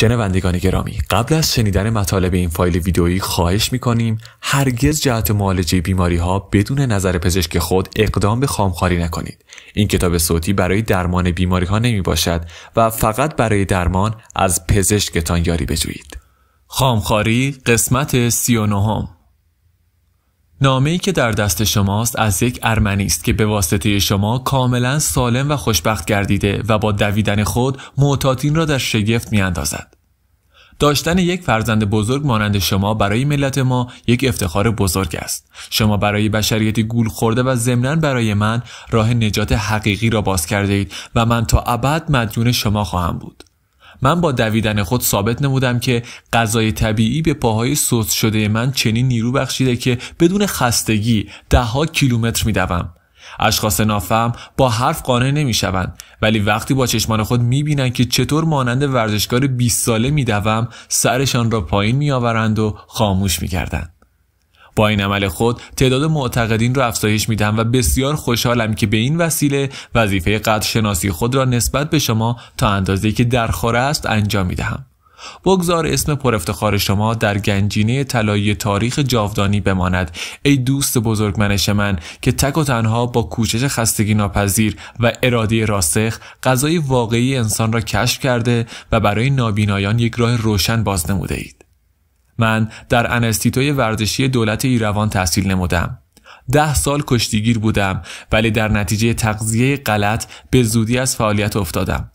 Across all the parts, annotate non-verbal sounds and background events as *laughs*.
شنوندگان گرامی قبل از شنیدن مطالب این فایل ویدیویی خواهش میکنیم هرگز جهت معالجه بیماری ها بدون نظر پزشک خود اقدام به خامخاری نکنید این کتاب صوتی برای درمان بیماری ها نمی باشد و فقط برای درمان از پزشکتان یاری بجویید خامخاری قسمت 39 نامه‌ای که در دست شماست از یک ارمنی است که به واسطه شما کاملا سالم و خوشبخت گردیده و با دویدن خود معتادین را در شگفت می‌اندازد. داشتن یک فرزند بزرگ مانند شما برای ملت ما یک افتخار بزرگ است. شما برای بشریت گول خورده و ضمنا برای من راه نجات حقیقی را باز کرده اید و من تا ابد مدیون شما خواهم بود. من با دویدن خود ثابت نمودم که غذای طبیعی به پاهای سوس شده من چنین نیرو بخشیده که بدون خستگی دهها کیلومتر میدوم اشخاص نافهم با حرف قانع نمیشوند ولی وقتی با چشمان خود میبینند که چطور مانند ورزشکار 20 ساله میدوم سرشان را پایین میآورند و خاموش میکردند با این عمل خود تعداد معتقدین را افزایش میدهم و بسیار خوشحالم که به این وسیله وظیفه قدرشناسی خود را نسبت به شما تا اندازه که خوره است انجام میدهم بگذار اسم افتخار شما در گنجینه طلایی تاریخ جاودانی بماند ای دوست بزرگمنش من که تک و تنها با کوشش خستگی ناپذیر و اراده راسخ غذای واقعی انسان را کشف کرده و برای نابینایان یک راه روشن باز نموده اید من در انستیتوی ورزشی دولت ایروان تحصیل نمودم. ده سال کشتیگیر بودم ولی در نتیجه تغذیه غلط به زودی از فعالیت افتادم.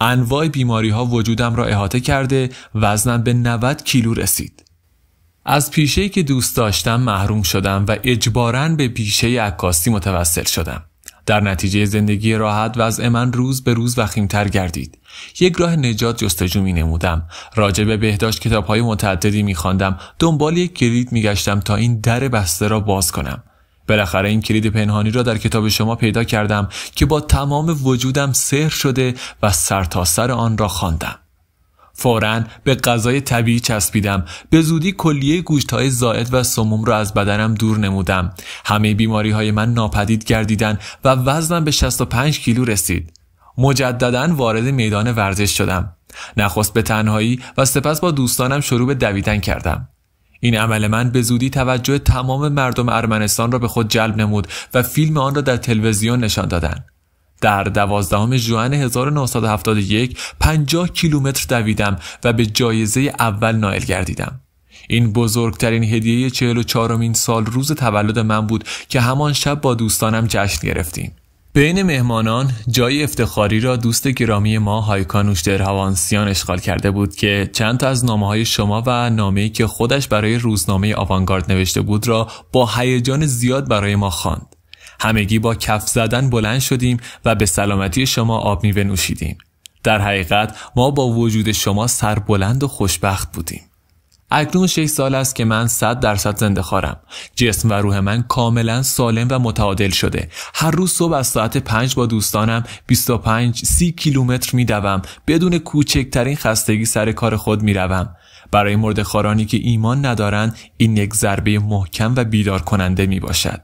انواع بیماری ها وجودم را احاطه کرده وزنم به 90 کیلو رسید. از پیشه‌ای که دوست داشتم محروم شدم و اجباراً به پیشه عکاسی متوسل شدم. در نتیجه زندگی راحت از من روز به روز وخیمتر گردید یک راه نجات جستجو می نمودم راجع به بهداشت کتاب های متعددی می دنبال یک کلید می گشتم تا این در بسته را باز کنم بالاخره این کلید پنهانی را در کتاب شما پیدا کردم که با تمام وجودم سحر شده و سرتاسر سر آن را خواندم فورا به غذای طبیعی چسبیدم به زودی کلیه گوشت های زائد و سموم را از بدنم دور نمودم همه بیماری های من ناپدید گردیدن و وزنم به 65 کیلو رسید مجددا وارد میدان ورزش شدم نخست به تنهایی و سپس با دوستانم شروع به دویدن کردم این عمل من به زودی توجه تمام مردم ارمنستان را به خود جلب نمود و فیلم آن را در تلویزیون نشان دادند در دوازدهم ژوئن 1971 50 کیلومتر دویدم و به جایزه اول نائل گردیدم. این بزرگترین هدیه 44 مین سال روز تولد من بود که همان شب با دوستانم جشن گرفتیم. بین مهمانان جای افتخاری را دوست گرامی ما هایکانوش هوانسیان اشغال کرده بود که چند تا از نامه های شما و نامه‌ای که خودش برای روزنامه آوانگارد نوشته بود را با هیجان زیاد برای ما خواند. همگی با کف زدن بلند شدیم و به سلامتی شما آب میوه نوشیدیم در حقیقت ما با وجود شما سر بلند و خوشبخت بودیم اکنون 6 سال است که من 100 درصد زنده خارم. جسم و روح من کاملا سالم و متعادل شده. هر روز صبح از ساعت 5 با دوستانم 25 30 کیلومتر میدوم بدون کوچکترین خستگی سر کار خود میروم. برای مردخارانی که ایمان ندارند این یک ضربه محکم و بیدار کننده می باشد.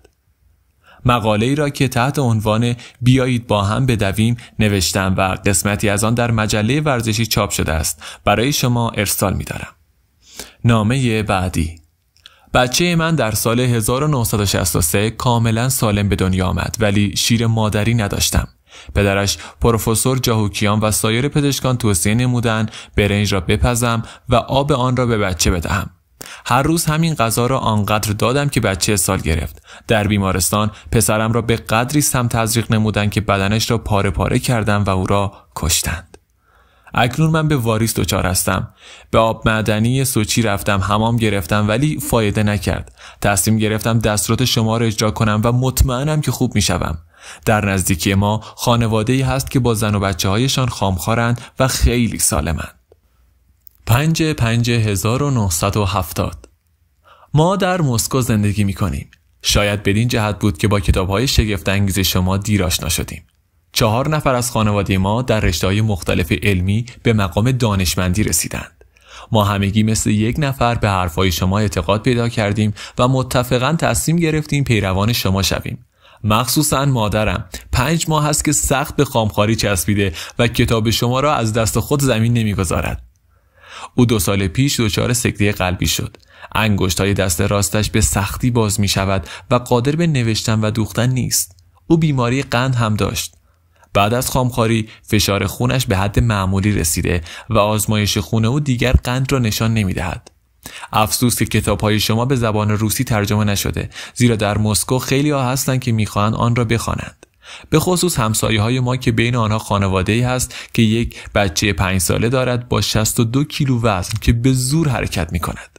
مقاله ای را که تحت عنوان بیایید با هم بدویم نوشتم و قسمتی از آن در مجله ورزشی چاپ شده است برای شما ارسال می دارم. نامه بعدی بچه من در سال 1963 کاملا سالم به دنیا آمد ولی شیر مادری نداشتم. پدرش پروفسور جاهوکیان و سایر پزشکان توصیه نمودند برنج را بپزم و آب آن را به بچه بدهم هر روز همین غذا را آنقدر دادم که بچه سال گرفت در بیمارستان پسرم را به قدری سم تزریق نمودند که بدنش را پاره پاره کردم و او را کشتند اکنون من به واریس دچار هستم به آب معدنی سوچی رفتم همام گرفتم ولی فایده نکرد تصمیم گرفتم دستورات شما را اجرا کنم و مطمئنم که خوب میشوم در نزدیکی ما خانواده ای هست که با زن و بچه هایشان خامخارند و خیلی سالمند پنج ما در مسکو زندگی می کنیم. شاید بدین جهت بود که با کتاب های شگفت انگیز شما دیر آشنا شدیم. چهار نفر از خانواده ما در رشته های مختلف علمی به مقام دانشمندی رسیدند. ما همگی مثل یک نفر به حرفهای شما اعتقاد پیدا کردیم و متفقا تصمیم گرفتیم پیروان شما شویم. مخصوصا مادرم پنج ماه هست که سخت به خامخاری چسبیده و کتاب شما را از دست خود زمین نمیگذارد او دو سال پیش دچار سکته قلبی شد انگشت های دست راستش به سختی باز می شود و قادر به نوشتن و دوختن نیست او بیماری قند هم داشت بعد از خامخاری فشار خونش به حد معمولی رسیده و آزمایش خون او دیگر قند را نشان نمی دهد. افسوس که کتاب های شما به زبان روسی ترجمه نشده زیرا در مسکو خیلی ها هستند که میخواهند آن را بخوانند. به خصوص همسایه های ما که بین آنها خانواده ای هست که یک بچه پنج ساله دارد با 62 کیلو وزن که به زور حرکت می کند.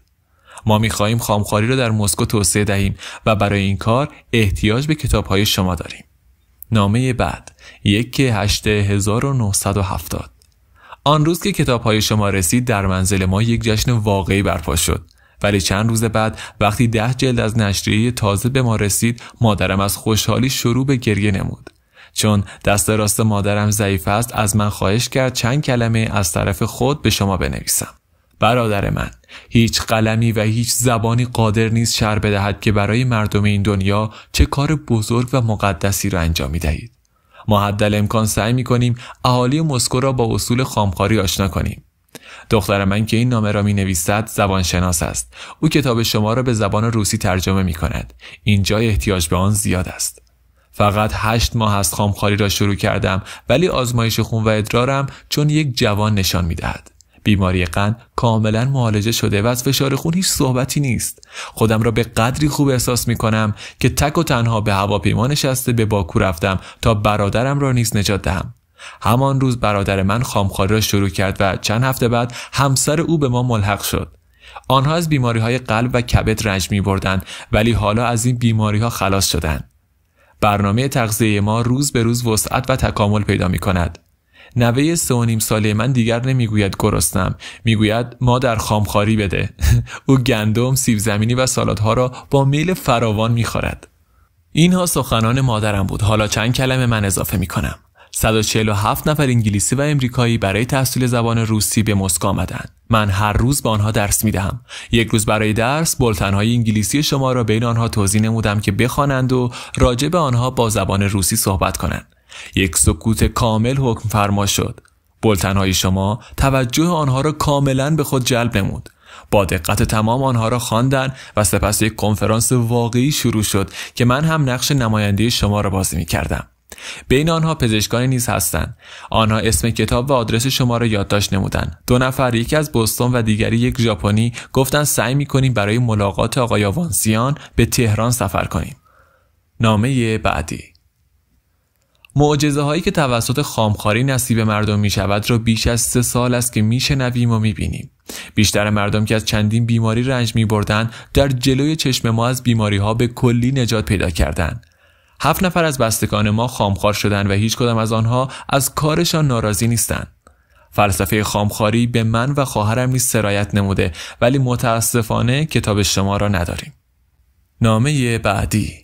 ما می خواهیم را در مسکو توسعه دهیم و برای این کار احتیاج به کتاب های شما داریم. نامه بعد یک 1970 آن روز که کتاب های شما رسید در منزل ما یک جشن واقعی برپا شد ولی چند روز بعد وقتی ده جلد از نشریه تازه به ما رسید مادرم از خوشحالی شروع به گریه نمود چون دست راست مادرم ضعیف است از من خواهش کرد چند کلمه از طرف خود به شما بنویسم برادر من هیچ قلمی و هیچ زبانی قادر نیست شر بدهد که برای مردم این دنیا چه کار بزرگ و مقدسی را انجام می دهید ما حدل امکان سعی می کنیم اهالی مسکو را با اصول خامخاری آشنا کنیم دختر من که این نامه را می نویسد زبانشناس است او کتاب شما را به زبان روسی ترجمه می کند اینجا احتیاج به آن زیاد است فقط هشت ماه از خامخاری را شروع کردم ولی آزمایش خون و ادرارم چون یک جوان نشان می دهد. بیماری قند کاملا معالجه شده و از فشار خون هیچ صحبتی نیست خودم را به قدری خوب احساس می کنم که تک و تنها به هواپیما نشسته به باکو رفتم تا برادرم را نیز نجات دهم همان روز برادر من خامخاری را شروع کرد و چند هفته بعد همسر او به ما ملحق شد آنها از بیماری های قلب و کبد رنج می بردن ولی حالا از این بیماری ها خلاص شدند. برنامه تغذیه ما روز به روز وسعت و تکامل پیدا می کند. نوه سه و نیم ساله من دیگر نمیگوید گرسنم میگوید ما در خامخاری بده *laughs* او گندم سیب زمینی و سالادها را با میل فراوان میخورد اینها سخنان مادرم بود حالا چند کلمه من اضافه میکنم 147 نفر انگلیسی و امریکایی برای تحصیل زبان روسی به مسکو آمدند. من هر روز به آنها درس می دهم. یک روز برای درس بلتنهای انگلیسی شما را بین آنها توضیح نمودم که بخوانند و راجع به آنها با زبان روسی صحبت کنند. یک سکوت کامل حکم فرما شد. بلتنهای شما توجه آنها را کاملا به خود جلب نمود. با دقت تمام آنها را خواندند و سپس یک کنفرانس واقعی شروع شد که من هم نقش نماینده شما را بازی می کردم. بین آنها پزشکان نیز هستند آنها اسم کتاب و آدرس شما را یادداشت نمودند دو نفر یکی از بستون و دیگری یک ژاپنی گفتند سعی میکنیم برای ملاقات آقای آوانسیان به تهران سفر کنیم نامه بعدی معجزه هایی که توسط خامخاری نصیب مردم می شود را بیش از سه سال است که شنویم و می بینیم. بیشتر مردم که از چندین بیماری رنج می بردن در جلوی چشم ما از بیماری ها به کلی نجات پیدا کردند. هفت نفر از بستگان ما خامخار شدن و هیچ کدام از آنها از کارشان ناراضی نیستند. فلسفه خامخاری به من و خواهرم نیز سرایت نموده ولی متاسفانه کتاب شما را نداریم. نامه بعدی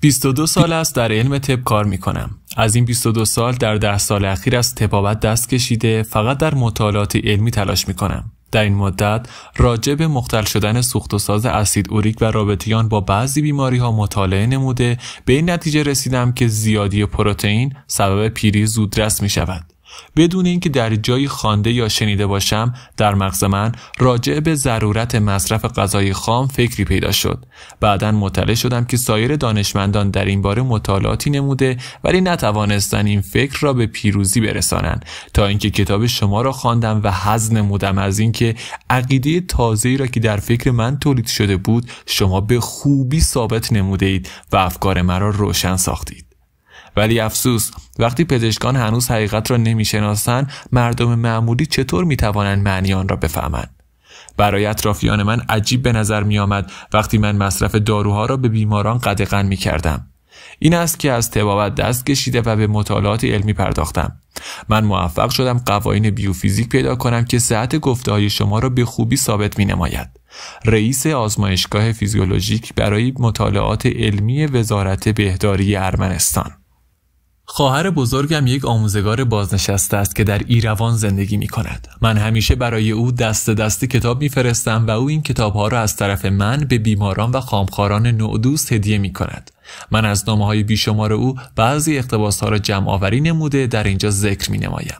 22 سال است در علم طب کار می کنم. از این 22 سال در ده سال اخیر از تبابت دست کشیده فقط در مطالعات علمی تلاش می کنم. در این مدت راجع به مختل شدن سوخت و ساز اسید اوریک و رابطیان با بعضی بیماری ها مطالعه نموده به این نتیجه رسیدم که زیادی پروتئین سبب پیری زودرس می شود. بدون اینکه در جایی خوانده یا شنیده باشم در مغز من راجع به ضرورت مصرف غذای خام فکری پیدا شد بعدا مطلع شدم که سایر دانشمندان در این باره مطالعاتی نموده ولی نتوانستن این فکر را به پیروزی برسانند تا اینکه کتاب شما را خواندم و حز نمودم از اینکه عقیده تازه‌ای را که در فکر من تولید شده بود شما به خوبی ثابت نموده اید و افکار مرا روشن ساختید ولی افسوس وقتی پزشکان هنوز حقیقت را نمیشناسند مردم معمولی چطور میتوانند معنی آن را بفهمند برای اطرافیان من عجیب به نظر می آمد وقتی من مصرف داروها را به بیماران قدقن می کردم. این است که از تبابت دست کشیده و به مطالعات علمی پرداختم. من موفق شدم قوانین بیوفیزیک پیدا کنم که صحت گفته های شما را به خوبی ثابت می نماید. رئیس آزمایشگاه فیزیولوژیک برای مطالعات علمی وزارت بهداری ارمنستان خواهر بزرگم یک آموزگار بازنشسته است که در ایروان زندگی می کند. من همیشه برای او دست دستی کتاب میفرستم و او این کتاب ها را از طرف من به بیماران و خامخاران نوادوس هدیه می کند. من از نامه های بیشمار او بعضی اقتباس ها را جمع آوری نموده در اینجا ذکر می نمایم.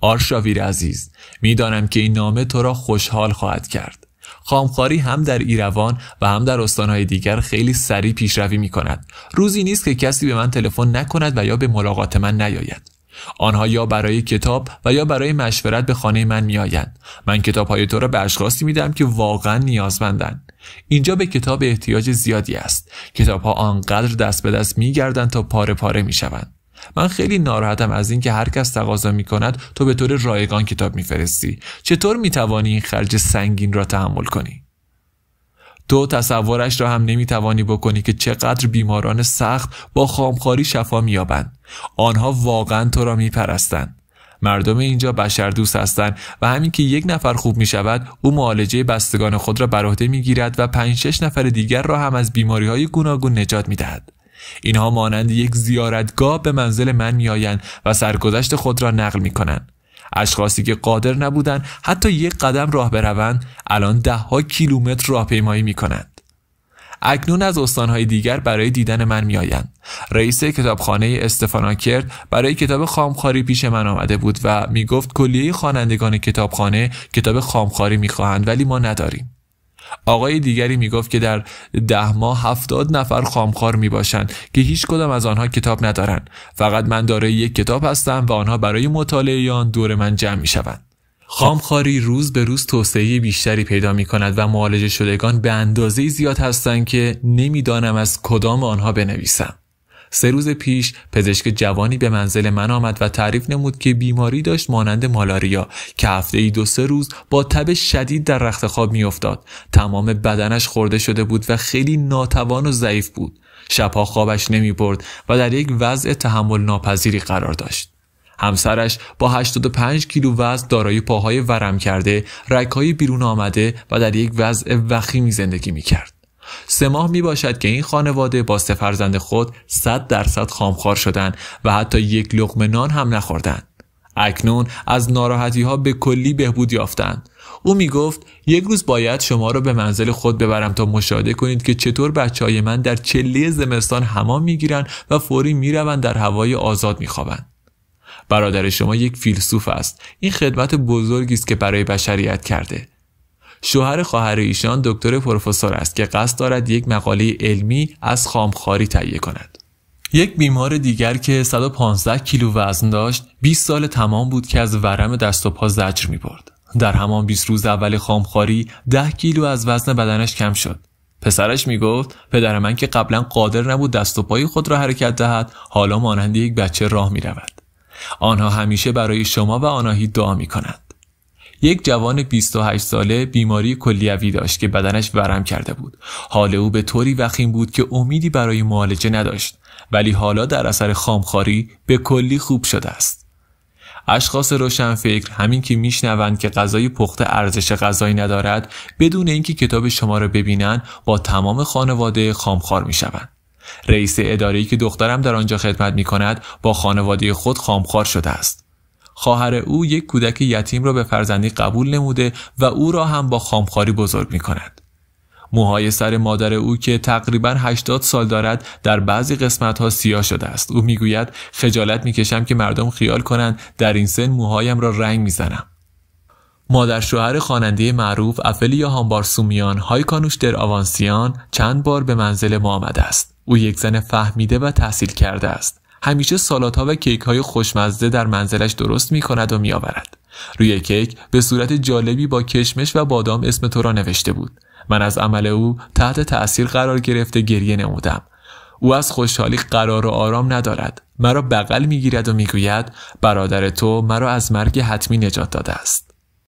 آرشاویر عزیز میدانم که این نامه تو را خوشحال خواهد کرد خامخواری هم در ایروان و هم در استانهای دیگر خیلی سریع پیشروی می کند روزی نیست که کسی به من تلفن نکند و یا به ملاقات من نیاید آنها یا برای کتاب و یا برای مشورت به خانه من آیند. من کتاب های تو را به اشخاصی دهم که واقعا نیازمندند اینجا به کتاب احتیاج زیادی است کتاب ها آنقدر دست به دست می گردند تا پاره پاره شوند. من خیلی ناراحتم از اینکه هر کس تقاضا می کند تو به طور رایگان کتاب میفرستی چطور می توانی این خرج سنگین را تحمل کنی تو تصورش را هم نمیتوانی بکنی که چقدر بیماران سخت با خامخاری شفا مییابند آنها واقعا تو را میپرستند مردم اینجا بشر دوست هستند و همین که یک نفر خوب می شود او معالجه بستگان خود را بر عهده می گیرد و پنج شش نفر دیگر را هم از بیماری های گوناگون نجات می دهد. اینها مانند یک زیارتگاه به منزل من میآیند و سرگذشت خود را نقل می کنند. اشخاصی که قادر نبودند حتی یک قدم راه بروند الان دهها کیلومتر راهپیمایی می کنند. اکنون از استانهای دیگر برای دیدن من میآیند. رئیس کتابخانه استفانا کرد برای کتاب خامخاری پیش من آمده بود و می گفت کلیه خوانندگان کتابخانه کتاب خامخاری خواهند ولی ما نداریم. آقای دیگری گفت که در ده ماه هفتاد نفر خامخار می باشند که هیچ کدام از آنها کتاب ندارند فقط من دارای یک کتاب هستم و آنها برای مطالعه آن دور من جمع می شوند خامخاری روز به روز توسعه بیشتری پیدا می کند و معالجه شدگان به اندازه زیاد هستند که نمیدانم از کدام آنها بنویسم سه روز پیش پزشک جوانی به منزل من آمد و تعریف نمود که بیماری داشت مانند مالاریا که هفته ای دو سه روز با تب شدید در رختخواب میافتاد تمام بدنش خورده شده بود و خیلی ناتوان و ضعیف بود شبها خوابش نمی برد و در یک وضع تحمل ناپذیری قرار داشت همسرش با 85 کیلو وزن دارای پاهای ورم کرده رکهای بیرون آمده و در یک وضع وخیمی زندگی می کرد. سه ماه می باشد که این خانواده با سه فرزند خود صد درصد خامخوار شدند و حتی یک لقمه نان هم نخوردند. اکنون از ناراحتی ها به کلی بهبود یافتند. او می گفت یک روز باید شما را به منزل خود ببرم تا مشاهده کنید که چطور بچه های من در چله زمستان همام می گیرن و فوری می روند در هوای آزاد می خوابن برادر شما یک فیلسوف است این خدمت بزرگی است که برای بشریت کرده شوهر خواهر ایشان دکتر پروفسور است که قصد دارد یک مقاله علمی از خامخاری تهیه کند یک بیمار دیگر که 115 کیلو وزن داشت 20 سال تمام بود که از ورم دست و پا زجر می برد. در همان 20 روز اول خامخاری 10 کیلو از وزن بدنش کم شد. پسرش می گفت پدر من که قبلا قادر نبود دست و پای خود را حرکت دهد حالا مانند یک بچه راه می آنها همیشه برای شما و آناهی دعا می یک جوان 28 ساله بیماری کلیوی داشت که بدنش ورم کرده بود حال او به طوری وخیم بود که امیدی برای معالجه نداشت ولی حالا در اثر خامخاری به کلی خوب شده است اشخاص فکر همین که میشنوند که غذای پخته ارزش غذایی ندارد بدون اینکه کتاب شما را ببینند با تمام خانواده خامخوار میشوند رئیس اداری که دخترم در آنجا خدمت می کند با خانواده خود خامخوار شده است خواهر او یک کودک یتیم را به فرزندی قبول نموده و او را هم با خامخاری بزرگ می کند. موهای سر مادر او که تقریبا 80 سال دارد در بعضی قسمت ها سیاه شده است او میگوید خجالت میکشم که مردم خیال کنند در این سن موهایم را رنگ میزنم مادر شوهر خواننده معروف افلیا هامبارسومیان کانوش در آوانسیان چند بار به منزل ما آمده است او یک زن فهمیده و تحصیل کرده است همیشه سالات ها و کیک های خوشمزه در منزلش درست می کند و می آورد. روی کیک به صورت جالبی با کشمش و بادام اسم تو را نوشته بود. من از عمل او تحت تأثیر قرار گرفته گریه نمودم. او از خوشحالی قرار و آرام ندارد. مرا بغل میگیرد و میگوید برادر تو مرا از مرگ حتمی نجات داده است.